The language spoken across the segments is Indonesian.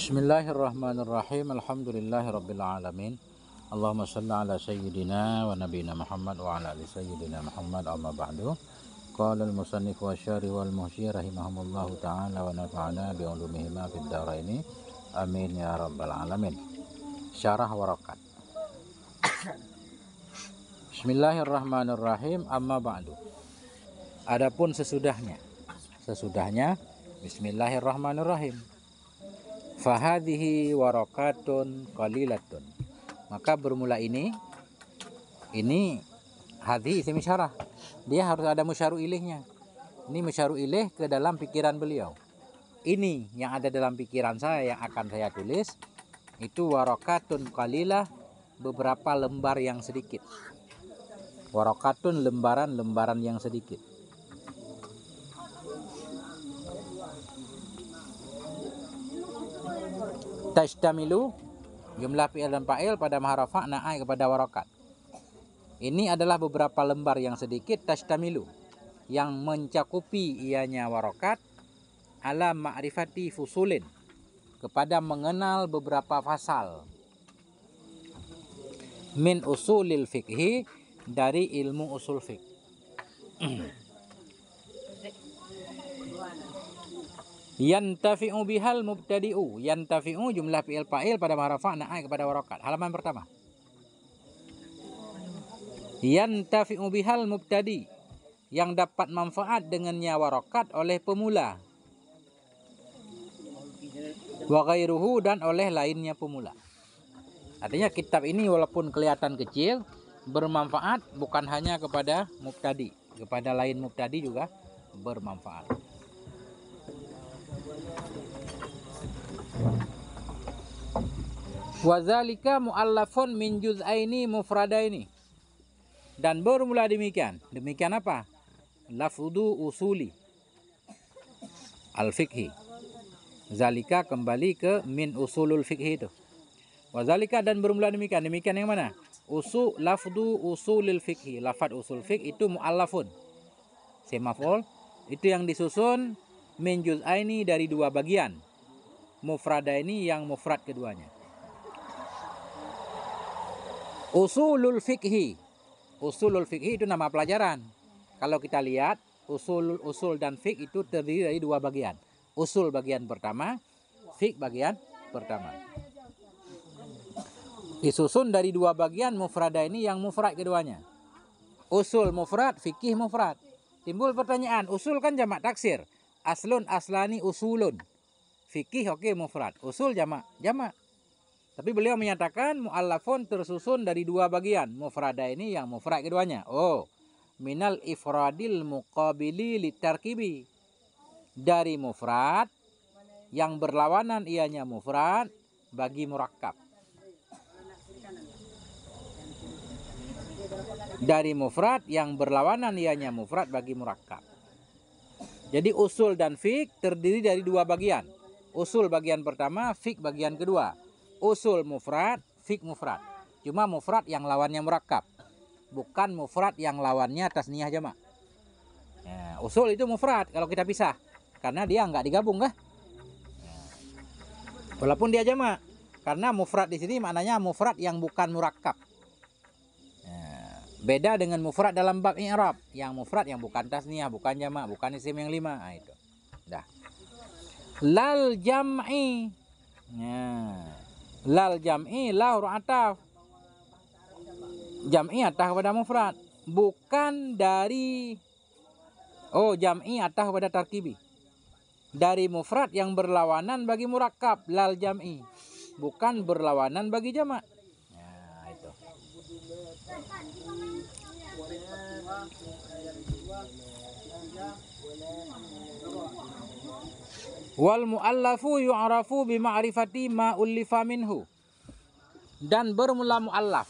Bismillahirrahmanirrahim. Alhamdulillahirrabbilalamin. Allahumma salli ala sayyidina wa nabiyina Muhammad wa ala ali sayyidina Muhammad amma ba'du. Qala al-musannif wa syari wal muhsyi rahimahumullahu ta'ala wa nafa'ana bi ulumihima fid dharaini. Amin ya rabbal alamin. Syarah warakat. Bismillahirrahmanirrahim amma ba'du. Adapun sesudahnya. Sesudahnya Bismillahirrahmanirrahim Fahadihi warokatun Kalilatun. Maka bermula ini ini hadhi isim isyarah. Dia harus ada musyaru ilihnya. Ini musyaru ilih ke dalam pikiran beliau. Ini yang ada dalam pikiran saya yang akan saya tulis itu warokatun Kalilah beberapa lembar yang sedikit. Warokatun lembaran-lembaran yang sedikit Tajtamilu jumlah fi'il dan fa'il pada maharafa naai kepada warokat. Ini adalah beberapa lembar yang sedikit tajtamilu yang mencakupi ianya warokat ala ma'rifati fusulin kepada mengenal beberapa fasal min usulil fikhi dari ilmu usul fik. Yantafi'u bihal mubtadi'u. Yantafi'u jumlah fi'il fa'il pada ma'rafa naik kepada warokat. Halaman pertama. Yantafi'u bihal mubtadi. Yang dapat manfaat dengannya warokat oleh pemula. Wa ghairuhu dan oleh lainnya pemula. Artinya kitab ini walaupun kelihatan kecil, bermanfaat bukan hanya kepada mubtadi. Kepada lain mubtadi juga bermanfaat. Wazalika mu'allafun min juz'aini mufradaini. Dan bermula demikian. Demikian apa? Lafdu usuli. al fikhi Zalika kembali ke min usulul fikhi itu. Wazalika dan bermula demikian. Demikian yang mana? usu lafdu usulil fikhi Lafad usul fiqh itu mu'allafun. Semafol. Itu yang disusun min juz'aini dari dua bagian. Mufradaini yang mufrad keduanya. Usulul fikhi. Usulul fikhi itu nama pelajaran. Kalau kita lihat usul usul dan fik itu terdiri dari dua bagian. Usul bagian pertama, fik bagian pertama. Disusun dari dua bagian mufrada ini yang mufrad keduanya. Usul mufrad, fikih mufrad. Timbul pertanyaan, usul kan jamak taksir. Aslun aslani usulun. Fikih oke okay, mufrad. Usul jamak, jamak. Tapi beliau menyatakan mu'allafun tersusun dari dua bagian. Mufrada ini yang mufrad keduanya. Oh, minal ifradil muqabili litarkibi. Dari mufrad yang berlawanan ianya mufrad bagi murakab. Dari mufrad yang berlawanan ianya mufrad bagi murakab. Jadi usul dan fik terdiri dari dua bagian. Usul bagian pertama, fik bagian kedua usul mufrad, fik mufrad. Cuma mufrad yang lawannya murakab. Bukan mufrad yang lawannya tasniah jamak. Ya, usul itu mufrad kalau kita pisah. Karena dia nggak digabung kah? Ya. Walaupun dia jama, Karena mufrad di sini maknanya mufrad yang bukan murakab. Ya, beda dengan mufrad dalam bab i'rab. Yang mufrad yang bukan tasniah, bukan jama, bukan isim yang lima. Nah, itu. Dah. Lal jam'i. Ya lal jam'i huruf ataf jam'i atah pada mufrad bukan dari oh jam'i atah pada tarkibi dari mufrad yang berlawanan bagi murakab, lal jam'i bukan berlawanan bagi jamak Wal mu'allafu yu'rafu bima'rifati ma ullifa minhu. Dan bermula mu'allaf.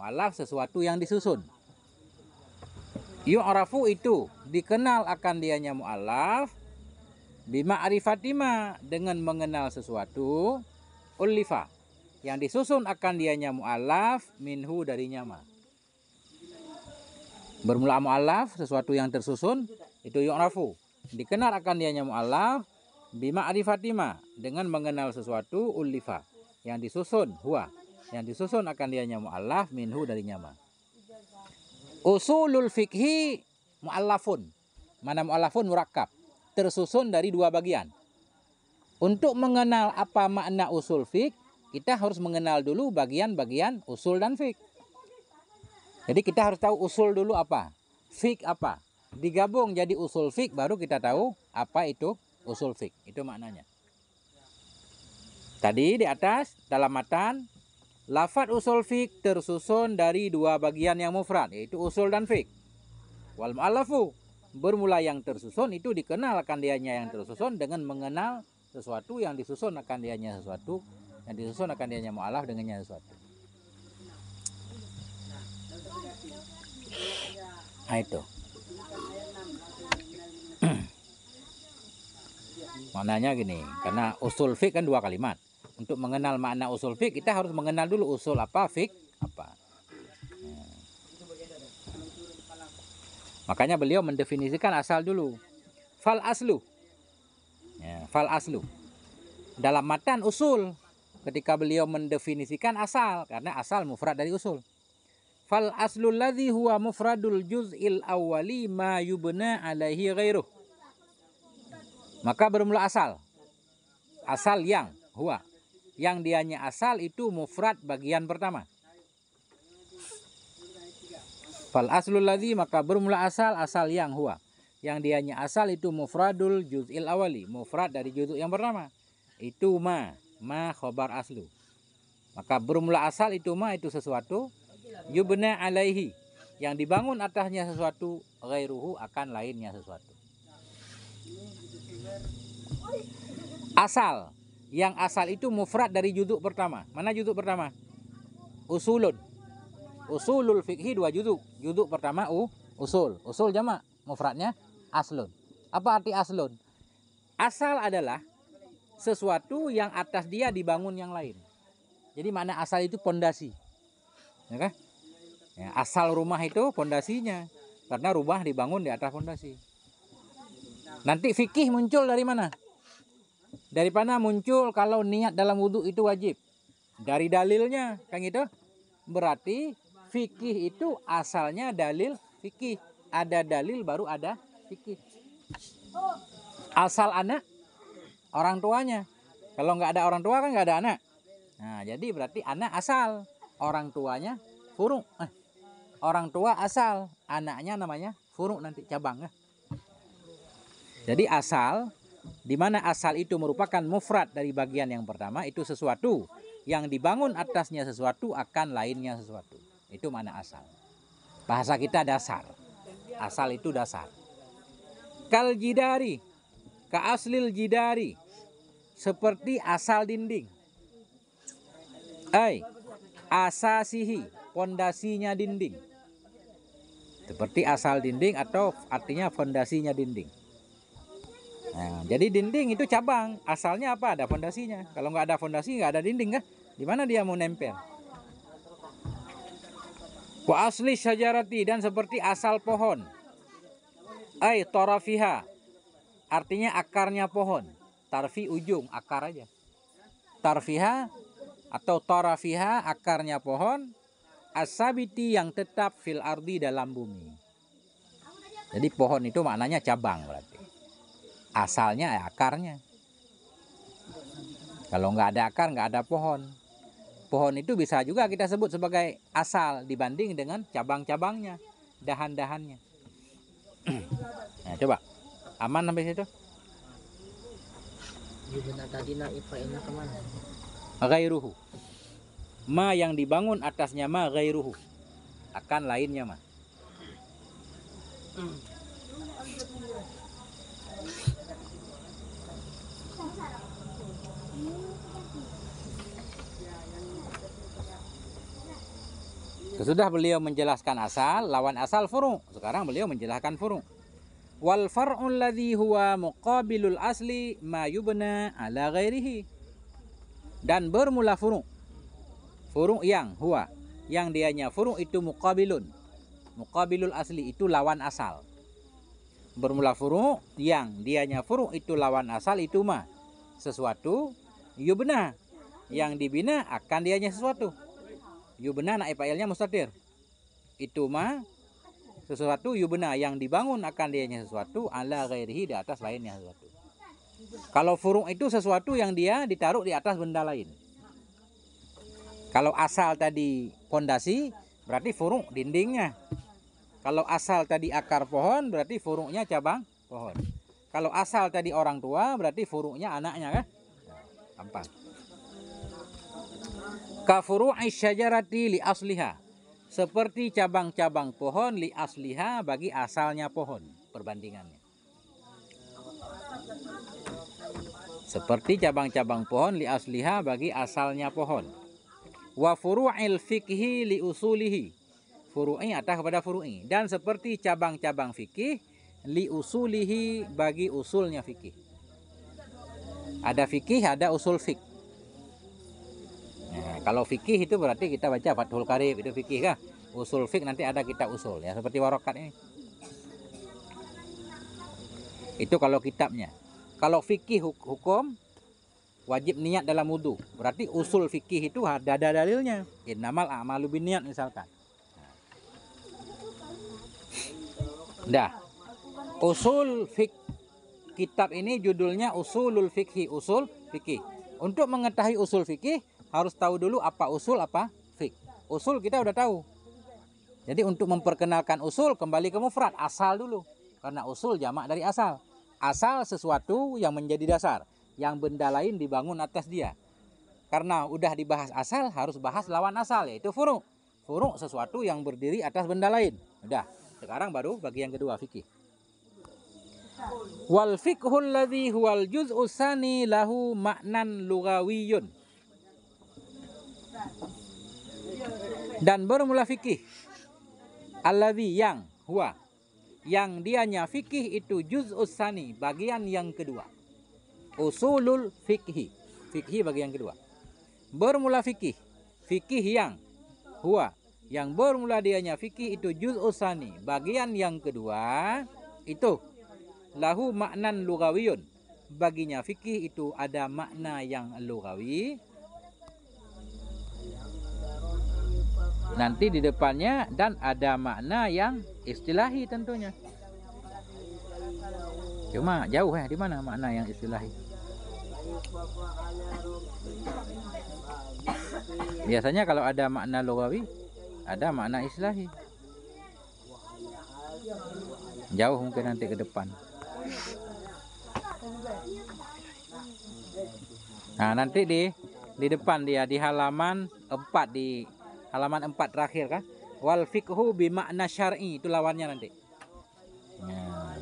Mu'allaf sesuatu yang disusun. Yu'rafu itu dikenal akan dianya mu'allaf bima'rifati ma dengan mengenal sesuatu ullifa yang disusun akan dianya mu'allaf minhu dari nyama. Bermula mu'allaf sesuatu yang tersusun itu yu'rafu. Dikenal akan dianya mu'allaf Bima arifatima dengan mengenal sesuatu ulifa yang disusun huwa yang disusun akan dia nyamu Allah minhu dari nyama. Usulul fikhi muallafun. Mana muallafun murakab. Tersusun dari dua bagian. Untuk mengenal apa makna usul fik, kita harus mengenal dulu bagian-bagian usul dan fik. Jadi kita harus tahu usul dulu apa, fik apa. Digabung jadi usul fik baru kita tahu apa itu usul fik itu maknanya tadi di atas dalam matan lafat usul fik tersusun dari dua bagian yang mufrad yaitu usul dan fik wal mu'allafu bermula yang tersusun itu dikenalkan dianya yang tersusun dengan mengenal sesuatu yang disusun akan dianya sesuatu yang disusun akan dianya mu'alaf dengannya sesuatu nah itu Maknanya gini, karena usul fik kan dua kalimat. Untuk mengenal makna usul fik, kita harus mengenal dulu usul apa fik apa. Hmm. Makanya beliau mendefinisikan asal dulu. Fal aslu. Ya, fal aslu. Dalam matan usul ketika beliau mendefinisikan asal karena asal mufrad dari usul. Fal aslu ladhi huwa mufradul juz'il awwali ma yubna alaihi ghairuh. Maka bermula asal. Asal yang huwa. Yang dianya asal itu mufrad bagian pertama. Fal aslul ladzi maka bermula asal asal yang huwa. Yang dianya asal itu mufradul juz'il awali, mufrad dari juzuk yang pertama. Itu ma, ma khobar aslu. Maka bermula asal itu ma itu sesuatu yubna alaihi yang dibangun atasnya sesuatu ghairuhu akan lainnya sesuatu. asal yang asal itu mufrad dari juduk pertama mana juduk pertama usulun usulul fikhi dua juduk juduk pertama u usul usul jama, mufradnya aslun apa arti aslun asal adalah sesuatu yang atas dia dibangun yang lain jadi mana asal itu pondasi ya kan ya, asal rumah itu pondasinya karena rumah dibangun di atas pondasi nanti fikih muncul dari mana dari mana muncul kalau niat dalam wudhu itu wajib? Dari dalilnya, kan gitu? Berarti fikih itu asalnya dalil fikih. Ada dalil baru ada fikih. Asal anak orang tuanya. Kalau nggak ada orang tua kan nggak ada anak. Nah jadi berarti anak asal orang tuanya furung. Eh, orang tua asal anaknya namanya furung nanti cabang. Eh. Jadi asal di mana asal itu merupakan mufrad dari bagian yang pertama itu sesuatu yang dibangun atasnya sesuatu akan lainnya sesuatu itu mana asal bahasa kita dasar asal itu dasar kal jidari ka aslil jidari seperti asal dinding ai asasihi pondasinya dinding seperti asal dinding atau artinya fondasinya dinding Nah, jadi dinding itu cabang. Asalnya apa? Ada fondasinya. Kalau nggak ada fondasi, nggak ada dinding kan? Di mana dia mau nempel? Ku asli sajarati dan seperti asal pohon. Ay, torafiha. Artinya akarnya pohon. Tarfi ujung, akar aja. Tarfiha atau torafiha akarnya pohon. Asabiti yang tetap fil ardi dalam bumi. Jadi pohon itu maknanya cabang berarti asalnya ya akarnya. Kalau nggak ada akar, nggak ada pohon. Pohon itu bisa juga kita sebut sebagai asal dibanding dengan cabang-cabangnya, dahan-dahannya. nah, coba, aman sampai situ? Gairuhu. Ma yang dibangun atasnya ma gairuhu. Akan lainnya ma. Hmm. Sesudah beliau menjelaskan asal, lawan asal furu. Sekarang beliau menjelaskan furu. Wal far'un ladhi huwa muqabilul asli ma yubna ala ghairihi. Dan bermula furu. Furu yang huwa yang dianya furu itu muqabilun. Muqabilul asli itu lawan asal. Bermula furu yang dianya furu itu lawan asal itu ma sesuatu yubna yang dibina akan dianya sesuatu benar naib failnya mustatir itu mah sesuatu benar yang dibangun akan dianya sesuatu ala ghairihi di atas lainnya sesuatu kalau furung itu sesuatu yang dia ditaruh di atas benda lain kalau asal tadi pondasi berarti furung dindingnya kalau asal tadi akar pohon berarti furungnya cabang pohon kalau asal tadi orang tua berarti furungnya anaknya kan gampang Kafuru'i syajarati li asliha. Seperti cabang-cabang pohon li asliha bagi asalnya pohon. Perbandingannya. Seperti cabang-cabang pohon li asliha bagi asalnya pohon. Wa furu'il fikhi li usulihi. Furu'i atas kepada furu'i. Dan seperti cabang-cabang fikih li usulihi bagi usulnya fikih. Ada fikih, ada usul fik. Ya, kalau fikih itu berarti kita baca Fathul Karib itu fikih kah? Usul fik nanti ada kita usul ya seperti warokat ini. Itu kalau kitabnya. Kalau fikih hukum wajib niat dalam wudhu. Berarti usul fikih itu ada, ada dalilnya. Innamal a'malu bin niat misalkan. Dah. Usul fik kitab ini judulnya Usulul Fikhi, usul fikih. Untuk mengetahui usul fikih harus tahu dulu apa usul apa fik. Usul kita udah tahu. Jadi untuk memperkenalkan usul kembali ke mufrad asal dulu. Karena usul jamak dari asal. Asal sesuatu yang menjadi dasar, yang benda lain dibangun atas dia. Karena udah dibahas asal harus bahas lawan asal yaitu furu. Furu sesuatu yang berdiri atas benda lain. Udah. Sekarang baru bagi yang kedua fikih. Wal fikhul ladhi huwal juz'u lahu maknan lugawiyun dan bermula fikih. Alladhi yang huwa yang dianya fikih itu juz usani bagian yang kedua. Usulul fikhi. Fikhi bagian yang kedua. Bermula fikih. Fikih yang huwa yang bermula dianya fikih itu juz usani bagian yang kedua itu lahu maknan lugawiyun baginya fikih itu ada makna yang lugawi nanti di depannya dan ada makna yang istilahi tentunya cuma jauh ya di mana makna yang istilahi biasanya kalau ada makna logawi ada makna istilahi jauh mungkin nanti ke depan nah nanti di di depan dia di halaman 4 di halaman 4 terakhir kan? wal fikhu bi makna syar'i itu lawannya nanti nah.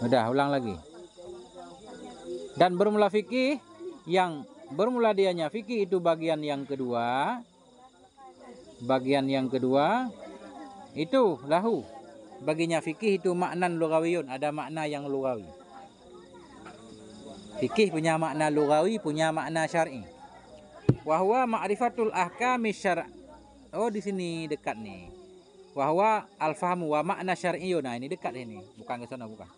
udah ulang lagi dan bermula fikih yang bermula dianya fikih itu bagian yang kedua bagian yang kedua itu lahu baginya fikih itu maknan lugawiyun ada makna yang lugawi fikih punya makna lugawi punya makna syar'i i wahwa ma'rifatul ahkami syar oh di sini dekat nih wahwa al-fahmu wa makna syar'iyyun nah ini dekat ini bukan ke sana bukan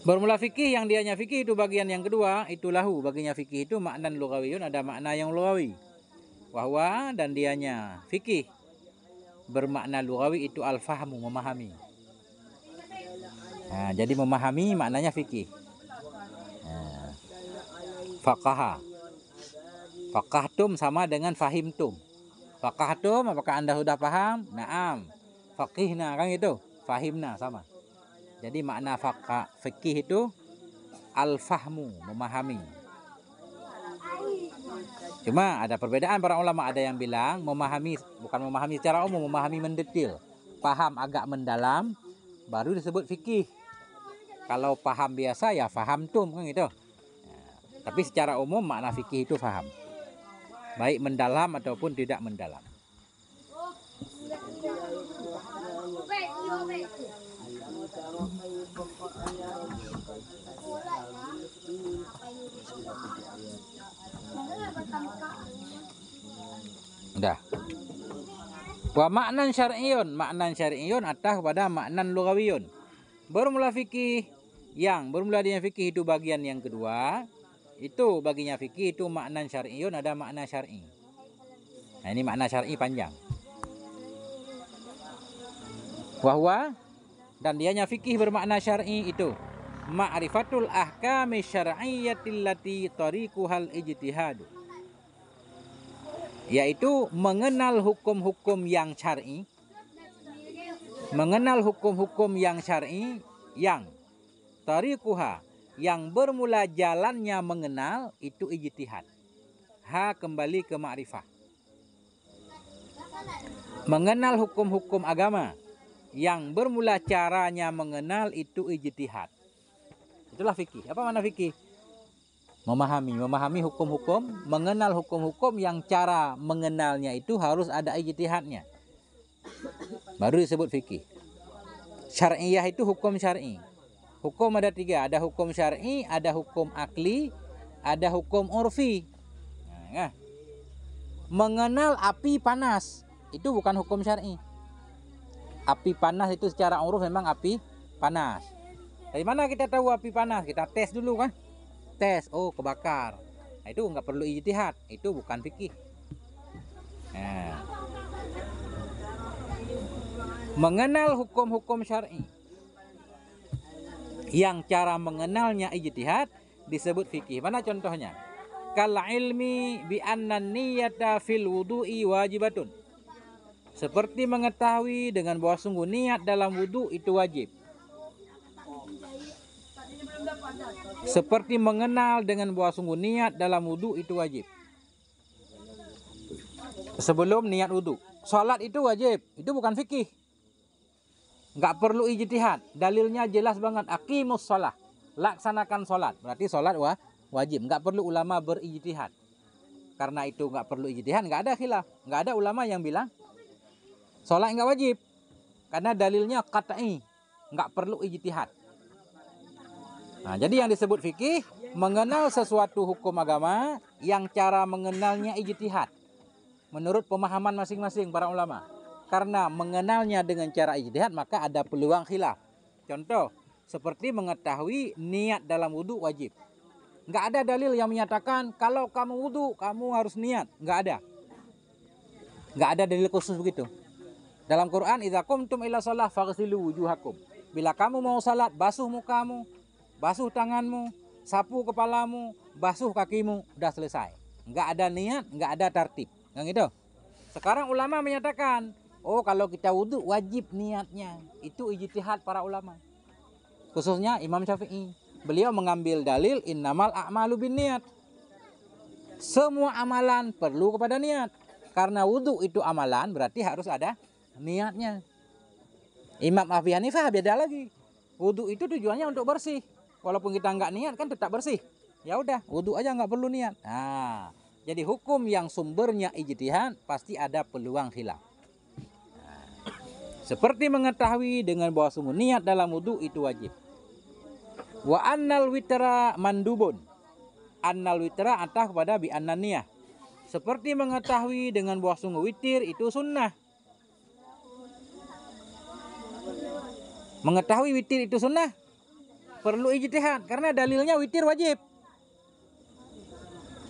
Bermula fikih yang dianya fikih itu bagian yang kedua itu lahu baginya fikih itu makna lugawiyun ada makna yang lugawi wahwa dan dianya fikih bermakna lugawi itu al-fahmu memahami nah, jadi memahami maknanya fikih nah, faqaha Fakahtum sama dengan fahimtum. Fakahtum apakah Anda sudah paham? Naam. Fakihna kan itu. Fahimna sama. Jadi makna fakah fikih itu al-fahmu, memahami. Cuma ada perbedaan para ulama ada yang bilang memahami bukan memahami secara umum, memahami mendetil. Paham agak mendalam baru disebut fikih. Kalau paham biasa ya faham tum kan gitu. Nah, tapi secara umum makna fikih itu faham baik mendalam ataupun tidak mendalam. Dah. Wa makna syar'iyun, makna syar'iyun atah pada makna lugawiyun. Bermula fikih yang bermula dengan fikih itu bagian yang kedua. Itu baginya fikih itu makna syar'iun ada makna syar'i. Nah, ini makna syar'i panjang. Wahwa dan dianya fikih bermakna syar'i itu ma'rifatul ahkami syar'iyyatil lati tariquhal ijtihad yaitu mengenal hukum-hukum yang syar'i mengenal hukum-hukum yang syar'i yang tariquha yang bermula jalannya mengenal itu ijtihad. Ha kembali ke ma'rifah. Mengenal hukum-hukum agama yang bermula caranya mengenal itu ijtihad. Itulah fikih. Apa mana fikih? Memahami, memahami hukum-hukum, mengenal hukum-hukum yang cara mengenalnya itu harus ada ijtihadnya. Baru disebut fikih. Syariah itu hukum syar'i. Hukum ada tiga, ada hukum syar'i, ada hukum akli, ada hukum urfi. Nah, ya. Mengenal api panas itu bukan hukum syar'i. Api panas itu secara uruf memang api panas. Dari mana kita tahu api panas? Kita tes dulu kan? Tes, oh kebakar. Nah, itu nggak perlu ijtihad, itu bukan fikih. Nah. Mengenal hukum-hukum syar'i yang cara mengenalnya ijtihad disebut fikih. Mana contohnya? Kal ilmi bi anna niyata fil wudu'i wajibatun. Seperti mengetahui dengan bahwa sungguh niat dalam wudu itu wajib. Seperti mengenal dengan bahwa sungguh niat dalam wudu itu wajib. Sebelum niat wudu. Salat itu wajib. Itu bukan fikih nggak perlu ijtihad dalilnya jelas banget aqimus sholat laksanakan sholat berarti sholat wa wajib nggak perlu ulama berijtihad karena itu nggak perlu ijtihad nggak ada khilaf nggak ada ulama yang bilang sholat nggak wajib karena dalilnya kata'i nggak perlu ijtihad nah jadi yang disebut fikih mengenal sesuatu hukum agama yang cara mengenalnya ijtihad menurut pemahaman masing-masing para ulama karena mengenalnya dengan cara ijtihad maka ada peluang khilaf. Contoh, seperti mengetahui niat dalam wudhu wajib. Nggak ada dalil yang menyatakan kalau kamu wudhu kamu harus niat. Nggak ada. Nggak ada dalil khusus begitu. Dalam Quran, "Idza qumtum ila shalah faghsilu wujuhakum." Bila kamu mau salat, basuh mukamu, basuh tanganmu, sapu kepalamu, basuh kakimu, udah selesai. Nggak ada niat, nggak ada tartib. Yang itu. Sekarang ulama menyatakan Oh kalau kita wudhu wajib niatnya. Itu ijtihad para ulama. Khususnya Imam Syafi'i. Beliau mengambil dalil innamal a'malu bin niat. Semua amalan perlu kepada niat. Karena wudhu itu amalan berarti harus ada niatnya. Imam Abi Hanifah beda lagi. Wudhu itu tujuannya untuk bersih. Walaupun kita nggak niat kan tetap bersih. Ya udah, wudhu aja nggak perlu niat. Nah, jadi hukum yang sumbernya ijtihad pasti ada peluang hilang. Seperti mengetahui dengan bahwa sungguh niat dalam wudhu itu wajib. Wa annal witra mandubun. Annal witra atah kepada bi annaniyah. Seperti mengetahui dengan bahwa sungguh witir itu sunnah. Mengetahui witir itu sunnah perlu ijtihad karena dalilnya witir wajib.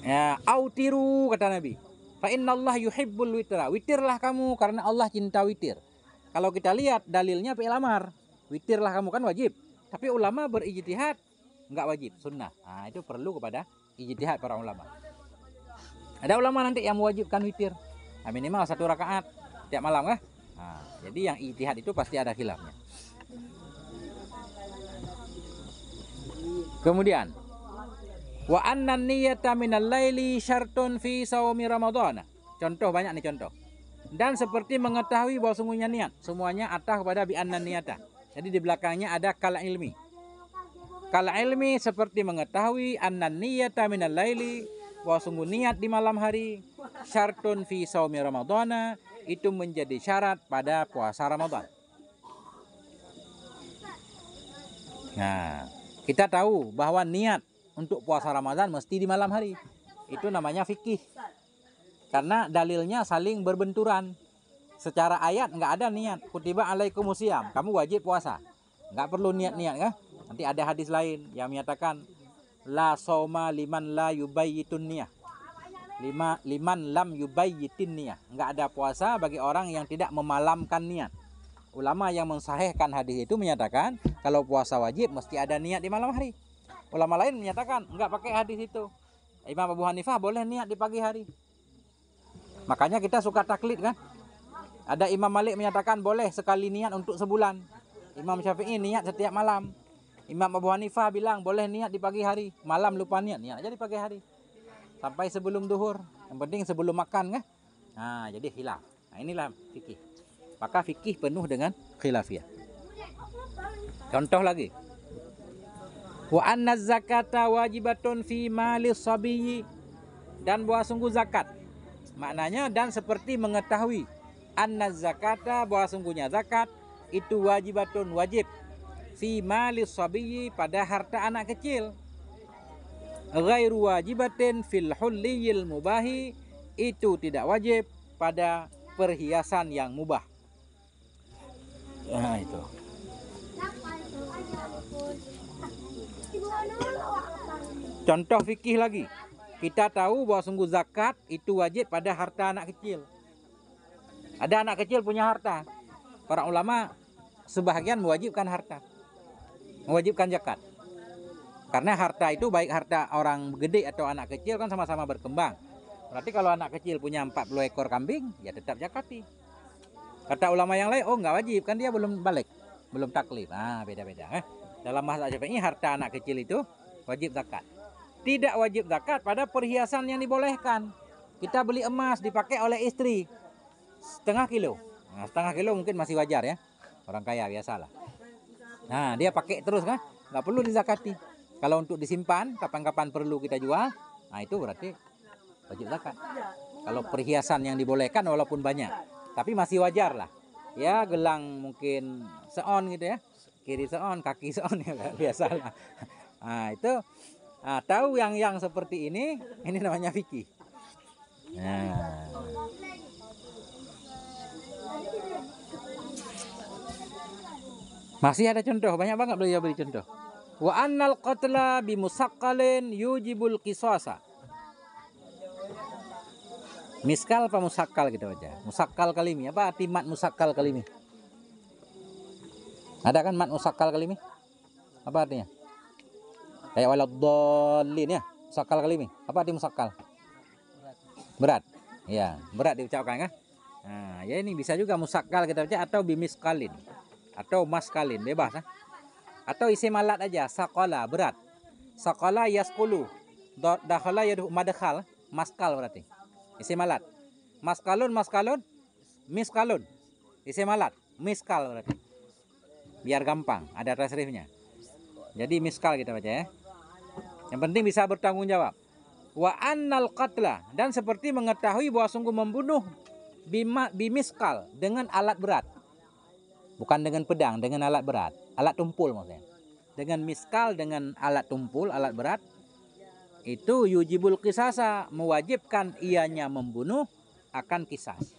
Ya, autiru kata Nabi. Fa innallaha yuhibbul witra. Witirlah kamu karena Allah cinta witir. Kalau kita lihat dalilnya fi'il lamar. Witirlah kamu kan wajib. Tapi ulama berijtihad enggak wajib, sunnah. Nah, itu perlu kepada ijtihad para ulama. Ada ulama nanti yang mewajibkan witir. Nah, minimal satu rakaat tiap malam kah? Nah, jadi yang ijtihad itu pasti ada khilafnya. Kemudian wa anna niyata minal laili syartun fi saumi ramadhana. Contoh banyak nih contoh dan seperti mengetahui bahwa sungguhnya niat semuanya atah kepada bi anna niyata jadi di belakangnya ada kala ilmi kala ilmi seperti mengetahui anna niyata minal laili bahwa sungguh niat di malam hari syartun fi saumi ramadhana itu menjadi syarat pada puasa Ramadan. Nah, kita tahu bahwa niat untuk puasa Ramadan mesti di malam hari. Itu namanya fikih. Karena dalilnya saling berbenturan. Secara ayat nggak ada niat. Kutiba alaikumusiyam. Kamu wajib puasa. Nggak perlu niat-niat ya. Nanti ada hadis lain yang menyatakan la soma liman la yubayyitun niyah. Lima, liman lam yubayyitin niyah. Nggak ada puasa bagi orang yang tidak memalamkan niat. Ulama yang mensahihkan hadis itu menyatakan kalau puasa wajib mesti ada niat di malam hari. Ulama lain menyatakan nggak pakai hadis itu. Imam Abu Hanifah boleh niat di pagi hari. Makanya kita suka taklid kan. Ada Imam Malik menyatakan boleh sekali niat untuk sebulan. Imam Syafi'i niat setiap malam. Imam Abu Hanifah bilang boleh niat di pagi hari. Malam lupa niat. Niat aja di pagi hari. Sampai sebelum duhur. Yang penting sebelum makan kan. Nah, ha, jadi hilaf. Nah, ha, inilah fikih. Maka fikih penuh dengan khilafiyah. Contoh lagi. Wa anna zakata wajibatun fi mali sabiyyi. Dan buah sungguh zakat. Maknanya dan seperti mengetahui anna zakata bahwa sungguhnya zakat itu wajibatun wajib fi mali sabiyyi pada harta anak kecil. Ghairu wajibatin fil hulliyil mubahi itu tidak wajib pada perhiasan yang mubah. Nah, itu. Contoh fikih lagi. Kita tahu bahwa sungguh zakat itu wajib pada harta anak kecil. Ada anak kecil punya harta. Para ulama sebahagian mewajibkan harta. Mewajibkan zakat. Karena harta itu baik harta orang gede atau anak kecil kan sama-sama berkembang. Berarti kalau anak kecil punya 40 ekor kambing, ya tetap zakati. Kata ulama yang lain, oh nggak wajib, kan dia belum balik. Belum taklif. Ah, beda-beda. Eh? Dalam bahasa ini harta anak kecil itu wajib zakat tidak wajib zakat pada perhiasan yang dibolehkan. Kita beli emas dipakai oleh istri setengah kilo. Nah, setengah kilo mungkin masih wajar ya. Orang kaya biasalah. Nah, dia pakai terus kan? Nggak perlu dizakati. Kalau untuk disimpan, kapan-kapan perlu kita jual, nah itu berarti wajib zakat. Kalau perhiasan yang dibolehkan walaupun banyak, tapi masih wajar lah. Ya, gelang mungkin seon gitu ya. Kiri seon, kaki seon ya biasalah. Nah, itu Nah, tahu yang yang seperti ini, ini namanya Vicky Nah. Masih ada contoh, banyak banget beliau beri contoh. Wa annal qatla bi musaqqalin yujibul qisasa. Miskal apa musakkal kita aja Musakkal kalimi apa arti mat musakkal kalimi? Ada kan mat musakkal kalimi? Apa artinya? kayak dolin ya musakal kali ini apa di musakal berat berat ya berat diucapkan kan nah ya ini bisa juga musakal kita baca atau bimiskalin atau maskalin bebas ya atau isi malat aja sakola berat sakola yaskulu dakhala ya madkhal maskal berarti isi malat maskalun maskalun miskalun isi malat miskal berarti biar gampang ada tasrifnya jadi miskal kita baca ya yang penting bisa bertanggung jawab. Wa annal qatla dan seperti mengetahui bahwa sungguh membunuh bima, bimiskal dengan alat berat. Bukan dengan pedang, dengan alat berat, alat tumpul maksudnya. Dengan miskal dengan alat tumpul, alat berat itu yujibul kisasa mewajibkan ianya membunuh akan kisas.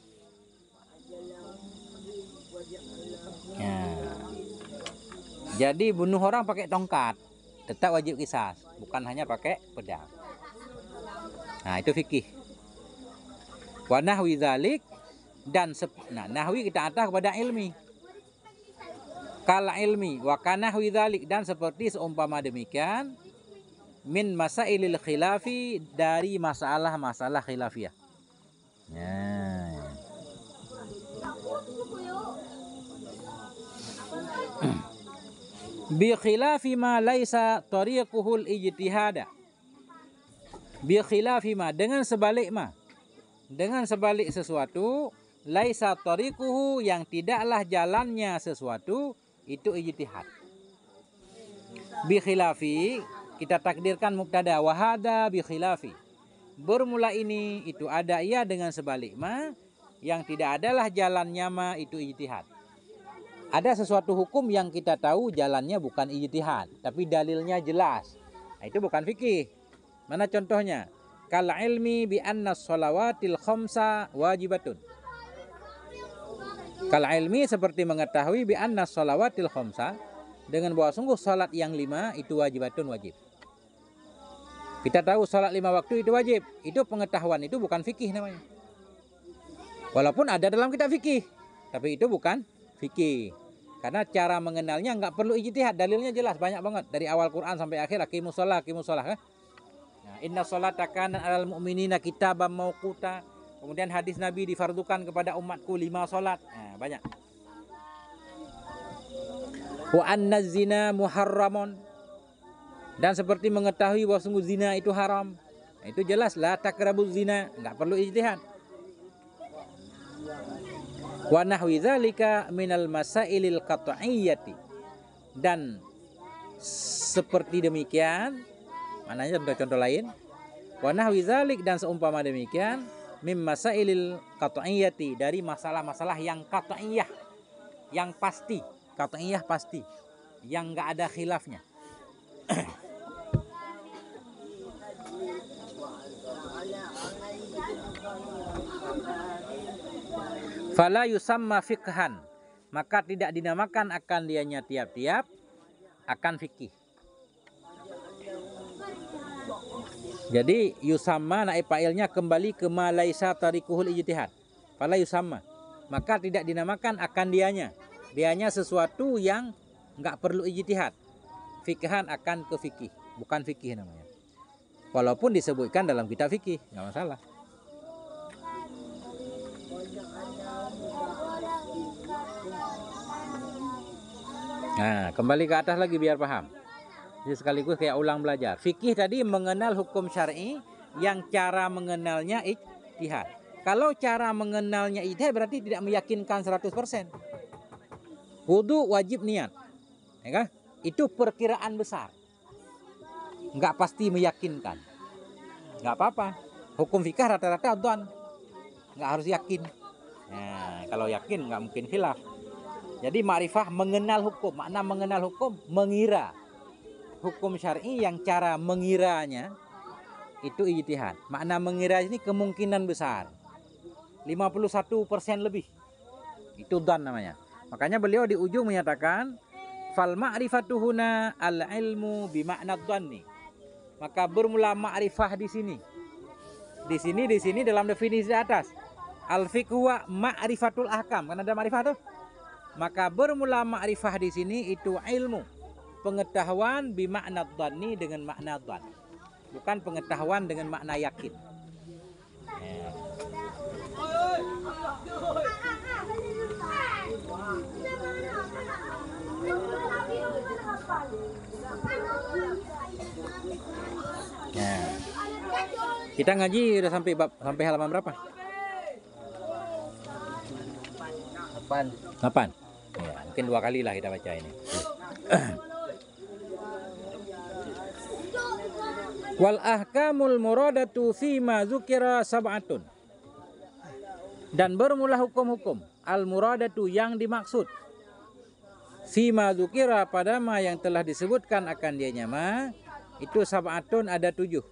Ya. Jadi bunuh orang pakai tongkat tetap wajib kisas bukan hanya pakai pedang. Nah, itu fikih. Wa nahwi dan nah nahwi kita atah kepada ilmi. Kala ilmi wa kanahwi dan seperti seumpama demikian min masa ilil khilafi dari masalah-masalah khilafiyah. Ya. bi khilafi ma laisa tariquhul ijtihada bi khilafi ma dengan sebalik ma dengan sebalik sesuatu laisa tariquhu yang tidaklah jalannya sesuatu itu ijtihad bi khilafi kita takdirkan mubtada wahada bi khilafi bermula ini itu ada ia dengan sebalik ma yang tidak adalah jalannya ma itu ijtihad ada sesuatu hukum yang kita tahu jalannya bukan ijtihad, tapi dalilnya jelas. Nah, itu bukan fikih. Mana contohnya? Kalau ilmi bi anna sholawatil khamsa wajibatun. Kalau ilmi seperti mengetahui bi anna sholawatil khamsa dengan bahwa sungguh salat yang lima itu wajibatun wajib. Kita tahu salat lima waktu itu wajib. Itu pengetahuan itu bukan fikih namanya. Walaupun ada dalam kitab fikih, tapi itu bukan fikih. Karena cara mengenalnya nggak perlu ijtihad, dalilnya jelas banyak banget dari awal Quran sampai akhir aqimus shalah, aqimus shalah. Kan? Nah, inna sholata kana 'alal mu'minina kitaban mauquta. Kemudian hadis Nabi difardukan kepada umatku lima salat. Nah, banyak. Wa anna zina muharramon. Dan seperti mengetahui bahwa sungguh zina itu haram. Nah, itu jelas la takrabuz zina, nggak perlu ijtihad wa nahwi dzalika minal masailil qat'iyyati dan seperti demikian mananya contoh-contoh lain wa nahwi dan seumpama demikian mim masailil qat'iyyati dari masalah-masalah yang qat'iyah yang pasti qat'iyah pasti yang enggak ada khilafnya Fala yusamma fikhan. Maka tidak dinamakan akan dianya tiap-tiap akan fikih. Jadi yusamma naib fa'ilnya kembali ke malaysa tarikuhul ijtihad. Fala yusamma. Maka tidak dinamakan akan dianya. Dianya sesuatu yang nggak perlu ijtihad. Fikhan akan ke fikih, bukan fikih namanya. Walaupun disebutkan dalam kitab fikih, nggak masalah. Nah, kembali ke atas lagi biar paham. Jadi sekaligus kayak ulang belajar. Fikih tadi mengenal hukum syar'i yang cara mengenalnya ijtihad. Kalau cara mengenalnya ijtihad berarti tidak meyakinkan 100%. Wudu wajib niat. Ya kan? Itu perkiraan besar. Enggak pasti meyakinkan. Enggak apa-apa. Hukum fikih rata-rata don. Enggak harus yakin. Nah, kalau yakin enggak mungkin hilaf jadi ma'rifah mengenal hukum. Makna mengenal hukum mengira. Hukum syar'i yang cara mengiranya itu ijtihad. Makna mengira ini kemungkinan besar. 51% lebih. Itu dan namanya. Makanya beliau di ujung menyatakan fal ma'rifatu huna al ilmu bi makna dhanni. Maka bermula ma'rifah di sini. Di sini di sini dalam definisi atas. Al fiqhu ma'rifatul ahkam. Kan ada ma'rifah tuh? Maka bermula ma'rifah di sini itu ilmu. Pengetahuan bimakna dhanni dengan makna dhan. Bukan pengetahuan dengan makna yakin. Nah. Kita ngaji udah sampai bab sampai halaman berapa? 8. 8 ya, mungkin dua kali lah kita baca ini wal ahkamul muradatu fi ma zukira sab'atun dan bermula hukum-hukum al muradatu yang dimaksud fi ma zukira pada ma yang telah disebutkan akan dia nyama itu sab'atun ada tujuh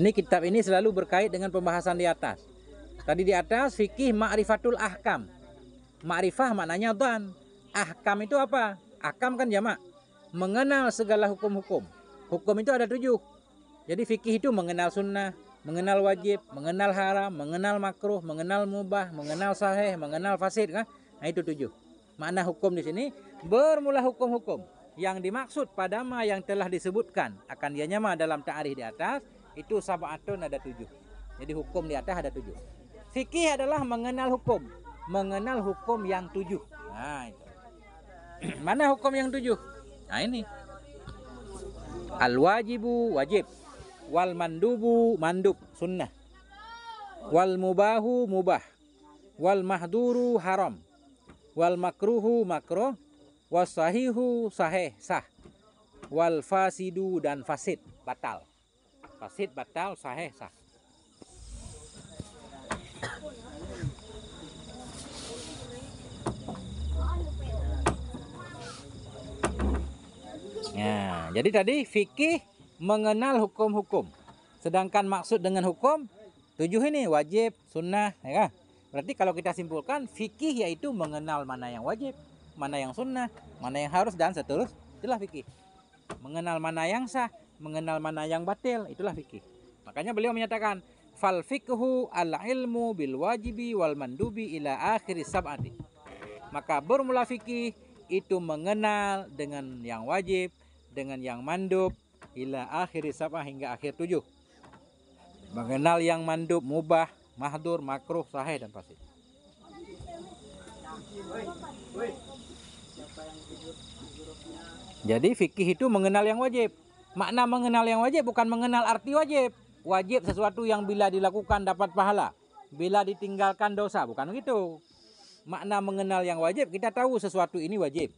ini kitab ini selalu berkait dengan pembahasan di atas tadi di atas fikih ma'rifatul ahkam Ma'rifah maknanya dan. Ahkam itu apa? Ahkam kan jamak. Mengenal segala hukum-hukum. Hukum itu ada tujuh. Jadi fikih itu mengenal sunnah, mengenal wajib, mengenal haram, mengenal makruh, mengenal mubah, mengenal sahih, mengenal fasid. Kan? Nah itu tujuh. Makna hukum di sini bermula hukum-hukum yang dimaksud pada ma yang telah disebutkan akan dia nyama dalam ta'arif di atas itu sabatun ada tujuh. Jadi hukum di atas ada tujuh. Fikih adalah mengenal hukum, mengenal hukum yang tujuh. Nah, itu. Mana hukum yang tujuh? Nah, ini. Al-wajibu wajib. Wal mandubu mandub sunnah. Wal mubahu mubah. Wal mahduru haram. Wal makruhu makruh. Was sahihu sahih sah. Wal fasidu dan fasid batal. Fasid batal sahih sah. Nah, jadi tadi fikih mengenal hukum-hukum. Sedangkan maksud dengan hukum tujuh ini wajib, sunnah, ya kan? Berarti kalau kita simpulkan fikih yaitu mengenal mana yang wajib, mana yang sunnah, mana yang harus dan seterusnya. Itulah fikih. Mengenal mana yang sah, mengenal mana yang batil, itulah fikih. Makanya beliau menyatakan fal fikhu al ilmu bil wajibi wal mandubi ila akhir sab'ati. Maka bermula fikih itu mengenal dengan yang wajib, dengan yang mandub ila akhir sapa hingga akhir tujuh. Mengenal yang mandub, mubah, mahdur, makruh, sahih dan pasti Jadi fikih itu mengenal yang wajib. Makna mengenal yang wajib bukan mengenal arti wajib. Wajib sesuatu yang bila dilakukan dapat pahala. Bila ditinggalkan dosa, bukan begitu. Makna mengenal yang wajib, kita tahu sesuatu ini wajib.